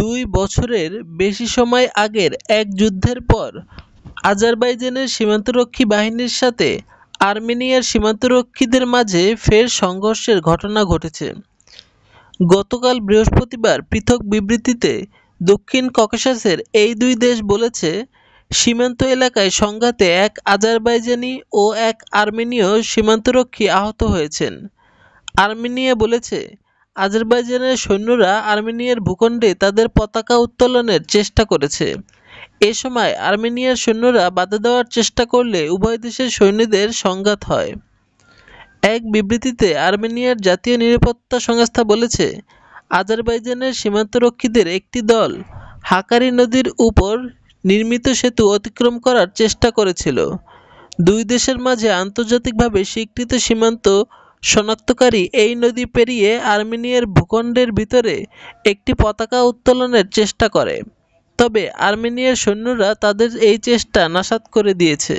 দুই বছরের বেশি সময় আগের এক যুদ্ধের পর আজারবাইজানের সীমান্তরক্ষী বাহিনীর সাথে আর্মেনিয়ার সীমান্তরক্ষীদের মাঝে ফের সংঘর্ষের ঘটনা ঘটেছে গতকাল বৃহস্পতিবার পৃথক বিবৃতিতে দক্ষিণ ককেশাসের এই দুই দেশ বলেছে সীমান্ত এলাকায় সংঘাতে এক আজারবাইজানি ও এক আর্মেনীয় সীমান্তরক্ষী আহত হয়েছেন আর্মেনিয়া বলেছে আজারবাইজানের সৈন্যরা আর্মেনিয়ার ভূখণ্ডে তাদের পতাকা উত্তোলনের চেষ্টা করেছে এ সময় আর্মেনিয়ার সৈন্যরা বাধা দেওয়ার চেষ্টা করলে উভয় দেশের সৈন্যদের সংঘাত হয় এক বিবৃতিতে আর্মেনিয়ার জাতীয় নিরাপত্তা সংস্থা বলেছে আজারবাইজানের সীমান্তরক্ষীদের একটি দল হাকারি নদীর উপর নির্মিত সেতু অতিক্রম করার চেষ্টা করেছিল দুই দেশের মাঝে আন্তর্জাতিকভাবে স্বীকৃত সীমান্ত শনাক্তকারী এই নদী পেরিয়ে আর্মেনিয়ার ভূখণ্ডের ভিতরে একটি পতাকা উত্তোলনের চেষ্টা করে তবে আর্মেনিয়ার সৈন্যরা তাদের এই চেষ্টা নাসাদ করে দিয়েছে